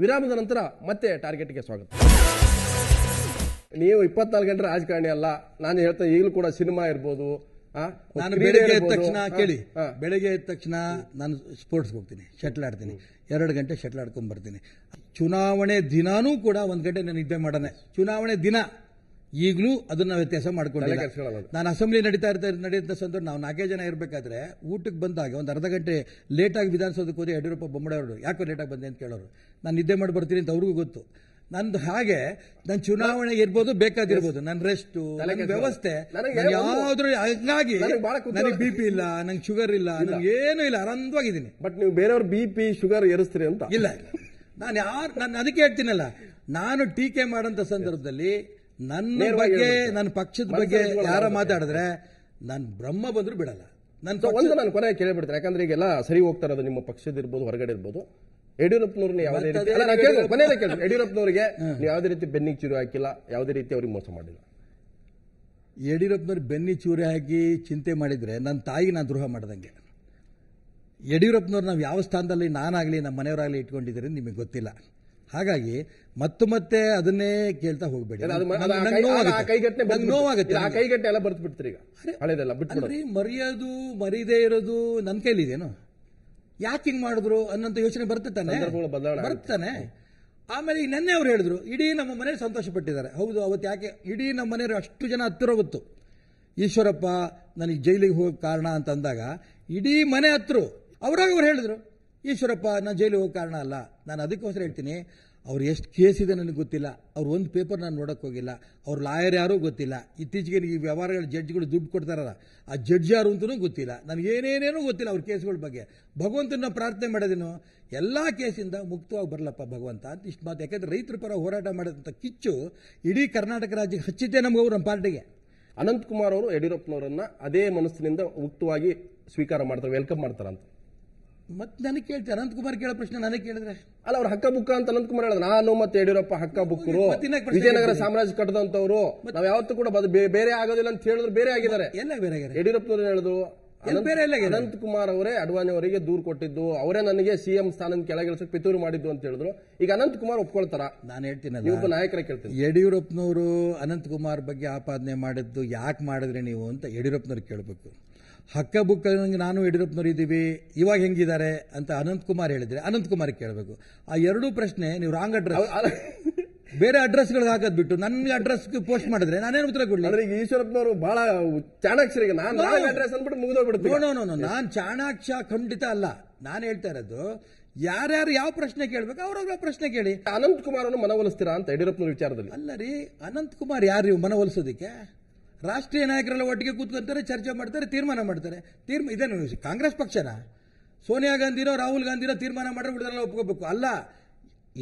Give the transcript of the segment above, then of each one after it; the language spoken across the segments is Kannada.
ವಿರಾಮದ ನಂತರ ಮತ್ತೆ ಟಾರ್ಗೆಟ್ಗೆ ಸ್ವಾಗತ ನೀವು ಇಪ್ಪತ್ನಾಲ್ಕು ಗಂಟೆ ರಾಜಕಾರಣಿ ಅಲ್ಲ ನಾನು ಹೇಳ್ತೇನೆ ಈಗಲೂ ಕೂಡ ಸಿನಿಮಾ ಇರ್ಬೋದು ನಾನು ತಕ್ಷಣ ಕೇಳಿ ಬೆಳಗ್ಗೆ ಎದ್ದ ತಕ್ಷಣ ನಾನು ಸ್ಪೋರ್ಟ್ಸ್ಗೆ ಹೋಗ್ತೀನಿ ಶಟ್ಲ್ ಆಡ್ತೀನಿ ಎರಡು ಗಂಟೆ ಶಟ್ಲ್ ಬರ್ತೀನಿ ಚುನಾವಣೆ ದಿನಾನೂ ಕೂಡ ಒಂದು ಗಂಟೆ ನಾನು ನಿದ್ದೆ ಮಾಡೋಣ ಚುನಾವಣೆ ದಿನ ಈಗಲೂ ಅದನ್ನ ವ್ಯತ್ಯಾಸ ಮಾಡ್ಕೊಂಡಿಲ್ಲ ನಾನು ಅಸೆಂಬ್ಲಿ ನಡೀತಾ ಇರ್ತಾ ನಡೆಯುತ್ತ ಸಂದರ್ಭ ನಾವು ನಾಲ್ಕೇ ಜನ ಇರಬೇಕಾದ್ರೆ ಊಟಕ್ಕೆ ಬಂದಾಗ ಒಂದು ಅರ್ಧ ಗಂಟೆ ಲೇಟ್ ಆಗಿ ವಿಧಾನಸೌಧಕ್ಕೆ ಹೋದ್ರೆ ಯಡಿಯೂರಪ್ಪ ಅವರು ಯಾಕೋ ಆಗಿ ಬಂದೆ ಅಂತ ಕೇಳೋರು ನಾನು ನಿದ್ದೆ ಮಾಡಿ ಬರ್ತೀನಿ ಅಂತ ಅವ್ರಿಗೂ ಗೊತ್ತು ನಂದು ಹಾಗೆ ನನ್ನ ಚುನಾವಣೆ ಇರ್ಬೋದು ಬೇಕಾದಿರ್ಬೋದು ನನ್ನ ರೆಸ್ಟ್ ವ್ಯವಸ್ಥೆ ಹಂಗಾಗಿ ನನಗೆ ಬಿ ಪಿ ಇಲ್ಲ ನಂಗೆ ಶುಗರ್ ಇಲ್ಲ ನನಗೆ ಏನು ಇಲ್ಲ ಆನಂದವಾಗಿದ್ದೀನಿ ಬಟ್ ನೀವು ಬೇರೆಯವ್ರ ಬಿ ಪಿ ಶುಗರ್ ಏರಿಸ್ತೀರಿ ಅಂತ ಇಲ್ಲ ನಾನು ಯಾರು ನಾನು ಅದಕ್ಕೆ ಹೇಳ್ತೀನಲ್ಲ ನಾನು ಟೀಕೆ ಮಾಡೋಂಥ ಸಂದರ್ಭದಲ್ಲಿ ನನ್ನ ಬಗ್ಗೆ ನನ್ನ ಪಕ್ಷದ ಬಗ್ಗೆ ಯಾರ ಮಾತಾಡಿದ್ರೆ ನಾನು ಬ್ರಹ್ಮ ಬಂದ್ರು ಬಿಡಲ್ಲ ನನ್ನ ಒಂದು ನಾನು ಕೊನೆ ಕೇಳಿಬಿಡ್ತಾರೆ ಯಾಕಂದ್ರೆ ಈಗೆಲ್ಲ ಸರಿ ಹೋಗ್ತಾ ಇರೋದು ನಿಮ್ಮ ಪಕ್ಷದ ಇರ್ಬೋದು ಹೊರಗಡೆ ಇರ್ಬೋದು ಯಡಿಯೂರಪ್ಪನವ್ರನ್ನ ಯಾವುದೇ ರೀತಿ ಕೊನೆಯಲ್ಲೇ ಯಾವುದೇ ರೀತಿ ಬೆನ್ನಿಗೆ ಚೂರು ಹಾಕಿಲ್ಲ ಯಾವುದೇ ರೀತಿ ಅವ್ರಿಗೆ ಮೋಸ ಮಾಡಿಲ್ಲ ಯಡಿಯೂರಪ್ಪನವ್ರು ಬೆನ್ನಿ ಚೂರಿ ಹಾಕಿ ಚಿಂತೆ ಮಾಡಿದ್ರೆ ನನ್ನ ತಾಯಿ ನಾನು ದ್ರೋಹ ಮಾಡ್ದಂಗೆ ಯಡಿಯೂರಪ್ಪನವ್ರು ನಾವು ಯಾವ ಸ್ಥಾನದಲ್ಲಿ ನಾನಾಗಲಿ ನಮ್ಮ ಮನೆಯವರಾಗಲಿ ಇಟ್ಕೊಂಡಿದ್ದೀರಿ ನಿಮಗೆ ಗೊತ್ತಿಲ್ಲ ಹಾಗಾಗಿ ಮತ್ತೆ ಮತ್ತೆ ಅದನ್ನೇ ಕೇಳ್ತಾ ಹೋಗ್ಬೇಡಿ ಕೈಗಟ್ಟೆ ಮರೆಯೋದು ಮರೀದೇ ಇರೋದು ನನ್ನ ಕೈಲಿದೇನು ಯಾಕೆ ಹಿಂಗ್ ಮಾಡಿದ್ರು ಅನ್ನೋಂತ ಯೋಚನೆ ಬರ್ತಾನೆ ಬರ್ತಾನೆ ಆಮೇಲೆ ಈ ನೆನ್ನೆ ಅವ್ರು ಹೇಳಿದ್ರು ಇಡೀ ನಮ್ಮ ಮನೆ ಸಂತೋಷ ಪಟ್ಟಿದ್ದಾರೆ ಹೌದು ಅವತ್ತು ಯಾಕೆ ಇಡೀ ನಮ್ಮ ಮನೆಯವರು ಅಷ್ಟು ಜನ ಹತ್ತಿರ ಹೋಗುತ್ತು ಈಶ್ವರಪ್ಪ ನನಗೆ ಜೈಲಿಗೆ ಹೋಗೋ ಕಾರಣ ಅಂತ ಅಂದಾಗ ಇಡೀ ಮನೆ ಹತ್ರ ಅವ್ರಾಗ ಅವ್ರು ಹೇಳಿದ್ರು ಈಶ್ವರಪ್ಪ ನಾನು ಜೈಲಿಗೆ ಹೋಗೋ ಕಾರಣ ಅಲ್ಲ ನಾನು ಅದಕ್ಕೋಸ್ಕರ ಹೇಳ್ತೀನಿ ಅವ್ರು ಎಷ್ಟು ಕೇಸ್ ಇದೆ ನನಗೆ ಗೊತ್ತಿಲ್ಲ ಅವ್ರು ಒಂದು ಪೇಪರ್ ನಾನು ನೋಡೋಕ್ಕೋಗಿಲ್ಲ ಹೋಗಿಲ್ಲ ಅವ್ರ ಲಾಯರ್ ಯಾರೂ ಗೊತ್ತಿಲ್ಲ ಇತ್ತೀಚೆಗೆ ಈ ವ್ಯವಹಾರಗಳ ಜಡ್ಜ್ಗಳು ದುಡ್ಡು ಕೊಡ್ತಾರಲ್ಲ ಆ ಜಡ್ಜ್ ಯಾರು ಅಂತಲೂ ಗೊತ್ತಿಲ್ಲ ನನಗೆ ಏನೇನೇನೂ ಗೊತ್ತಿಲ್ಲ ಅವ್ರ ಕೇಸ್ಗಳ ಬಗ್ಗೆ ಭಗವಂತನ ಪ್ರಾರ್ಥನೆ ಮಾಡೋದೇನು ಎಲ್ಲ ಕೇಸಿಂದ ಮುಕ್ತವಾಗಿ ಬರಲಪ್ಪ ಭಗವಂತ ಅಂತ ಇಷ್ಟು ಮಾತು ಯಾಕಂದರೆ ರೈತರ ಪರ ಹೋರಾಟ ಮಾಡಿದಂಥ ಕಿಚ್ಚು ಇಡೀ ಕರ್ನಾಟಕ ರಾಜ್ಯಕ್ಕೆ ಹಚ್ಚಿದ್ದೆ ಅವರು ನಮ್ಮ ಪಾರ್ಟಿಗೆ ಅನಂತಕುಮಾರ್ ಅವರು ಯಡಿಯೂರಪ್ಪನವರನ್ನು ಅದೇ ಮನಸ್ಸಿನಿಂದ ಮುಕ್ತವಾಗಿ ಸ್ವೀಕಾರ ಮಾಡ್ತಾರೆ ವೆಲ್ಕಮ್ ಮಾಡ್ತಾರೆ ಮತ್ತೆ ನನಗೆ ಕೇಳ್ತೆ ಅನಂತಕುಮಾರ್ ಕೇಳೋ ಪ್ರಶ್ನೆ ನನಗೆ ಕೇಳಿದ್ರೆ ಅಲ್ಲ ಅವ್ರ ಹಕ್ಕ ಬುಕ್ಕ ಅಂತ ಅನಂತಕುಮಾರ್ ಹೇಳಿದ್ರೆ ನಾನು ಮತ್ತೆ ಯಡಿಯೂರಪ್ಪ ಹಕ್ಕ ಬುಕ್ಕರು ವಿಜಯನಗರ ಸಾಮ್ರಾಜ್ಯ ಕಟ್ಟದಂತವ್ರು ನಾವ್ ಯಾವತ್ತೂ ಕೂಡ ಬೇರೆ ಆಗೋದಿಲ್ಲ ಅಂತ ಹೇಳಿದ್ರು ಬೇರೆ ಆಗಿದ್ದಾರೆ ಎಲ್ಲ ಬೇರೆ ಯಡಿಯೂರಪ್ಪನವ್ರು ಹೇಳಿದ್ರು ಅನಂತ್ ಕುಮಾರ್ ಅವರೇ ಅಡ್ವಾಣಿ ಅವರಿಗೆ ದೂರು ಕೊಟ್ಟಿದ್ದು ಅವರೇ ನನಗೆ ಸಿಎಂ ಸ್ಥಾನದ ಕೆಳಗಿಳಿಸಕ್ಕೆ ಪಿತೂರು ಮಾಡಿದ್ದು ಅಂತ ಹೇಳಿದ್ರು ಈಗ ಅನಂತ್ ಕುಮಾರ್ ಒಪ್ಕೊಳ್ತಾರ ನಾನು ಹೇಳ್ತೀನಿ ನಾಯಕರ ಕೇಳ್ತೀನಿ ಯಡಿಯೂರಪ್ಪನವರು ಅನಂತ್ ಕುಮಾರ್ ಬಗ್ಗೆ ಆಪಾದನೆ ಮಾಡಿದ್ದು ಯಾಕೆ ಮಾಡಿದ್ರೆ ನೀವು ಅಂತ ಯಡಿಯೂರಪ್ಪನವ್ರು ಕೇಳಬೇಕು ಹಕ್ಕ ಬುಕ್ಕ ನಾನು ಯಡಿಯೂರಪ್ಪನವರಿದ್ದೀವಿ ಇವಾಗ ಹೆಂಗಿದ್ದಾರೆ ಅಂತ ಅನಂತಕುಮಾರ್ ಹೇಳಿದ್ರೆ ಅನಂತಕುಮಾರ್ ಕೇಳಬೇಕು ಆ ಎರಡೂ ಪ್ರಶ್ನೆ ನೀವು ರಾಂಗ್ ಅಡ್ರೆಸ್ ಬೇರೆ ಅಡ್ರೆಸ್ಗಳಿಗೆ ಹಾಕೋದು ಬಿಟ್ಟು ನನ್ನ ಅಡ್ರೆಸ್ಗೆ ಪೋಸ್ಟ್ ಮಾಡಿದ್ರೆ ನಾನೇನು ಉತ್ತರ ಕೊಡಲಿ ನನಗೆ ಈಶ್ವರಪ್ಪನವರು ಬಹಳ ಚಾಣಾಕ್ಷರಿಗೆ ನಾನು ಅಡ್ರೆಸ್ ಅಂದ್ಬಿಟ್ಟು ಮುಗಿದೋಗ್ಬಿಡ್ತೀನಿ ನೋ ನೋ ನೋ ನಾನು ಚಾಣಾಕ್ಷ ಖಂಡಿತ ಅಲ್ಲ ನಾನು ಹೇಳ್ತಾ ಇರೋದು ಯಾರ್ಯಾರು ಯಾವ ಪ್ರಶ್ನೆ ಕೇಳಬೇಕು ಅವ್ರವ್ರ ಪ್ರಶ್ನೆ ಕೇಳಿ ಅನ್ನು ಮನವೊಲಿಸ್ತೀರಾ ಅಂತ ಯಡಿಯೂರಪ್ಪನ ವಿಚಾರದಲ್ಲಿ ಅಲ್ಲ ರೀ ಅನಂತಕುಮಾರ್ ಯಾರು ನೀವು ಮನವೊಲಿಸೋದಕ್ಕೆ ರಾಷ್ಟ್ರೀಯ ನಾಯಕರೆಲ್ಲ ಒಟ್ಟಿಗೆ ಕೂತ್ಕೊಂತಾರೆ ಚರ್ಚೆ ಮಾಡ್ತಾರೆ ತೀರ್ಮಾನ ಮಾಡ್ತಾರೆ ತೀರ್ಮ ಇದೇನು ಕಾಂಗ್ರೆಸ್ ಪಕ್ಷನ ಸೋನಿಯಾ ಗಾಂಧಿನೋ ರಾಹುಲ್ ಗಾಂಧಿನೋ ತೀರ್ಮಾನ ಮಾಡಿದ್ರೆ ಉಳಿದೆಲ್ಲ ಒಪ್ಕೋಬೇಕು ಅಲ್ಲ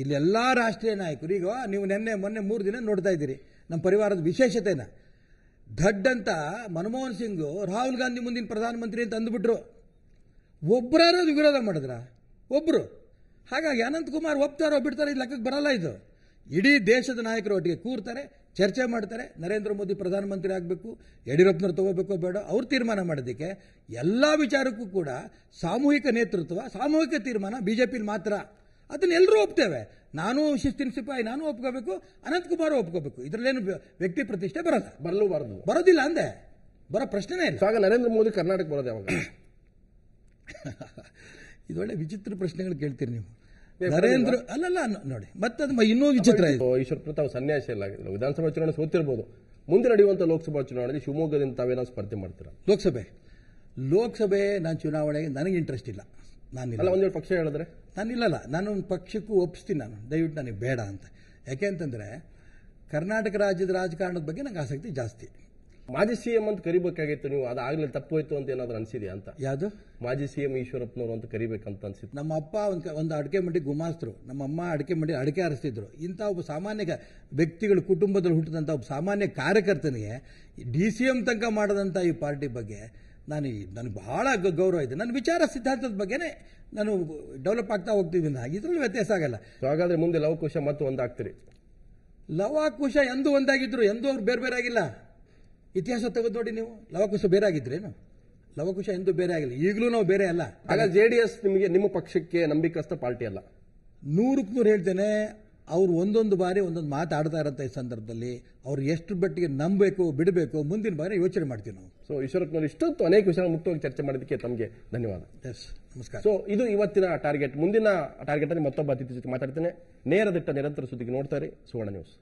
ಇಲ್ಲೆಲ್ಲ ರಾಷ್ಟ್ರೀಯ ನಾಯಕರು ಈಗ ನೀವು ನಿನ್ನೆ ಮೊನ್ನೆ ಮೂರು ದಿನ ನೋಡ್ತಾ ಇದ್ದೀರಿ ನಮ್ಮ ಪರಿವಾರದ ವಿಶೇಷತೆನ ದಡ್ ಅಂತ ಮನಮೋಹನ್ ಸಿಂಗ್ ರಾಹುಲ್ ಗಾಂಧಿ ಮುಂದಿನ ಪ್ರಧಾನಮಂತ್ರಿ ಅಂತ ಅಂದ್ಬಿಟ್ರು ಒಬ್ಬರಾರು ವಿರೋಧ ಮಾಡಿದ್ರ ಒಬ್ಬರು ಹಾಗಾಗಿ ಅನಂತಕುಮಾರ್ ಒಪ್ತಾರೋ ಬಿಡ್ತಾರೋ ಇದು ಲೆಕ್ಕಕ್ಕೆ ಬರಲ್ಲ ಇದು ಇಡೀ ದೇಶದ ನಾಯಕರು ಒಟ್ಟಿಗೆ ಕೂರ್ತಾರೆ ಚರ್ಚೆ ಮಾಡ್ತಾರೆ ನರೇಂದ್ರ ಮೋದಿ ಪ್ರಧಾನಮಂತ್ರಿ ಆಗಬೇಕು ಯಡಿಯೂರಪ್ಪನವ್ರು ತಗೋಬೇಕೋ ಬೇಡ ಅವ್ರು ತೀರ್ಮಾನ ಮಾಡೋದಕ್ಕೆ ಎಲ್ಲ ವಿಚಾರಕ್ಕೂ ಕೂಡ ಸಾಮೂಹಿಕ ನೇತೃತ್ವ ಸಾಮೂಹಿಕ ತೀರ್ಮಾನ ಬಿ ಜೆ ಮಾತ್ರ ಅದನ್ನೆಲ್ಲರೂ ಒಪ್ತೇವೆ ನಾನು ಶಿಸ್ತಿನ ಸಿಪಾಯಿ ನಾನು ಒಪ್ಕೋಬೇಕು ಅನಂತಕುಮಾರ್ ಒಪ್ಕೋಬೇಕು ಇದರಲ್ಲೇನು ವ್ಯಕ್ತಿ ಪ್ರತಿಷ್ಠೆ ಬರಲ್ಲ ಬರಲು ಬರದು ಬರೋದಿಲ್ಲ ಅಂದೆ ಬರೋ ಪ್ರಶ್ನೆನೇ ಇಲ್ಲ ಆಗ ನರೇಂದ್ರ ಮೋದಿ ಕರ್ನಾಟಕ ಬರೋದೇ ಯಾವಾಗ ಇದೊಳ್ಳೆ ವಿಚಿತ್ರ ಪ್ರಶ್ನೆಗಳು ಕೇಳ್ತೀರಿ ನೀವು ನರೇಂದ್ರ ಅಲ್ಲಲ್ಲ ನೋಡಿ ಮತ್ತೆ ಇನ್ನೂ ವಿಚಿತ್ರ ಈಶ್ವರ ಪ್ರತಾಪ್ ಸನ್ಯಾಸಿ ಅಲ್ಲ ವಿಧಾನಸಭಾ ಚುನಾವಣೆ ಸೋತಿರ್ಬೋದು ಮುಂದೆ ನಡೆಯುವಂತ ಲೋಕಸಭಾ ಚುನಾವಣೆಗೆ ಶಿವಮೊಗ್ಗದಿಂದ ತಾವೇನೋ ಸ್ಪರ್ಧೆ ಮಾಡ್ತೀರಾ ಲೋಕಸಭೆ ಲೋಕಸಭೆ ನಾನು ಚುನಾವಣೆಗೆ ನನಗೆ ಇಂಟ್ರೆಸ್ಟ್ ಇಲ್ಲ ನಾನು ಒಂದೇ ಪಕ್ಷ ಹೇಳಿದ್ರೆ ನಾನು ಇಲ್ಲಲ್ಲ ನಾನು ಒಂದು ಪಕ್ಷಕ್ಕೂ ಒಪ್ಪಿಸ್ತೀನಿ ನಾನು ದಯವಿಟ್ಟು ನನಗೆ ಬೇಡ ಅಂತ ಯಾಕೆ ಅಂತಂದರೆ ಕರ್ನಾಟಕ ರಾಜ್ಯದ ರಾಜಕಾರಣದ ಬಗ್ಗೆ ನನಗೆ ಆಸಕ್ತಿ ಜಾಸ್ತಿ ಮಾಜಿ ಸಿ ಎಂ ಅಂತ ಕರಿಬೇಕಾಗಿತ್ತು ನೀವು ಅದಾಗಲಿ ತಪ್ಪೋಯ್ತು ಅಂತ ಏನಾದ್ರು ಅನ್ಸಿದ್ಯಾ ಅಂತ ಯಾವುದು ಮಾಜಿ ಸಿ ಎಂ ಈಶ್ವರಪ್ಪನವರು ಅಂತ ಕರಿಬೇಕಂತ ಅನ್ಸಿತ್ತು ನಮ್ಮ ಅಪ್ಪ ಒಂದು ಅಡಿಕೆ ಮಂಡಿ ಗುಮಾಸ್ತರು ನಮ್ಮ ಅಮ್ಮ ಅಡಿಕೆ ಮಂಡಿ ಅಡಿಕೆ ಹರಿಸ್ತಿದ್ರು ಇಂಥ ಒಬ್ಬ ಸಾಮಾನ್ಯ ವ್ಯಕ್ತಿಗಳು ಕುಟುಂಬದಲ್ಲಿ ಹುಟ್ಟಿದಂಥ ಒಬ್ಬ ಸಾಮಾನ್ಯ ಕಾರ್ಯಕರ್ತನಿಗೆ ಡಿ ಸಿ ಎಂ ತನಕ ಮಾಡಿದಂಥ ಈ ಪಾರ್ಟಿ ಬಗ್ಗೆ ನಾನು ನನಗೆ ಬಹಳ ಗೌರವ ಇದೆ ನನ್ನ ವಿಚಾರ ಸಿದ್ಧಾಂತದ ಬಗ್ಗೆನೇ ನಾನು ಡೆವಲಪ್ ಆಗ್ತಾ ಹೋಗ್ತೀವಿ ಇದ್ರಲ್ಲಿ ವ್ಯತ್ಯಾಸ ಆಗಲ್ಲ ಹಾಗಾದ್ರೆ ಮುಂದೆ ಲವಕೋಶ ಮತ್ತು ಒಂದಾಗ್ತೀರಿ ಲವಾಕುಶ ಎಂದೂ ಒಂದಾಗಿದ್ರು ಎಂದೂ ಅವ್ರು ಬೇರೆ ಬೇರೆ ಆಗಿಲ್ಲ ಇತಿಹಾಸ ತೆಗೆದು ನೋಡಿ ನೀವು ಲವಕುಶ ಬೇರೆ ಆಗಿದ್ರೇನು ಲವಕುಶ ಎಂದು ಬೇರೆ ಆಗಿಲ್ಲ ಈಗಲೂ ನಾವು ಬೇರೆ ಅಲ್ಲ ಆಗ ಜೆ ಡಿ ಎಸ್ ನಿಮಗೆ ನಿಮ್ಮ ಪಕ್ಷಕ್ಕೆ ನಂಬಿಕಸ್ಥ ಪಾರ್ಟಿ ಅಲ್ಲ ನೂರಕ್ಕೆ ನೂರು ಹೇಳ್ತೇನೆ ಅವ್ರು ಒಂದೊಂದು ಬಾರಿ ಒಂದೊಂದು ಮಾತಾಡ್ತಾ ಇರೋಂಥ ಈ ಸಂದರ್ಭದಲ್ಲಿ ಅವ್ರು ಎಷ್ಟು ಬಟ್ಟಿಗೆ ನಂಬಬೇಕು ಬಿಡಬೇಕು ಮುಂದಿನ ಬಾರಿ ಯೋಚನೆ ಮಾಡ್ತೀವಿ ನಾವು ಸೊ ಈಶ್ವರಪ್ಪನವರು ಇಷ್ಟೊತ್ತು ಅನೇಕ ವಿಷಯ ಮುಕ್ತವಾಗಿ ಚರ್ಚೆ ಮಾಡೋದಕ್ಕೆ ತಮಗೆ ಧನ್ಯವಾದ ಎಸ್ ನಮಸ್ಕಾರ ಸೊ ಇದು ಇವತ್ತಿನ ಟಾರ್ಗೆಟ್ ಮುಂದಿನ ಟಾರ್ಗೆಟ್ ಅಲ್ಲಿ ಮತ್ತೊಬ್ಬ ಅತಿಥಿ ಜೊತೆ ಮಾತಾಡ್ತೇನೆ ನೇರ ದಿಟ್ಟ ನಿರಂತರ ಸುದ್ದಿಗೆ ನೋಡ್ತಾರೆ ಸುವರ್ಣ ನ್ಯೂಸ್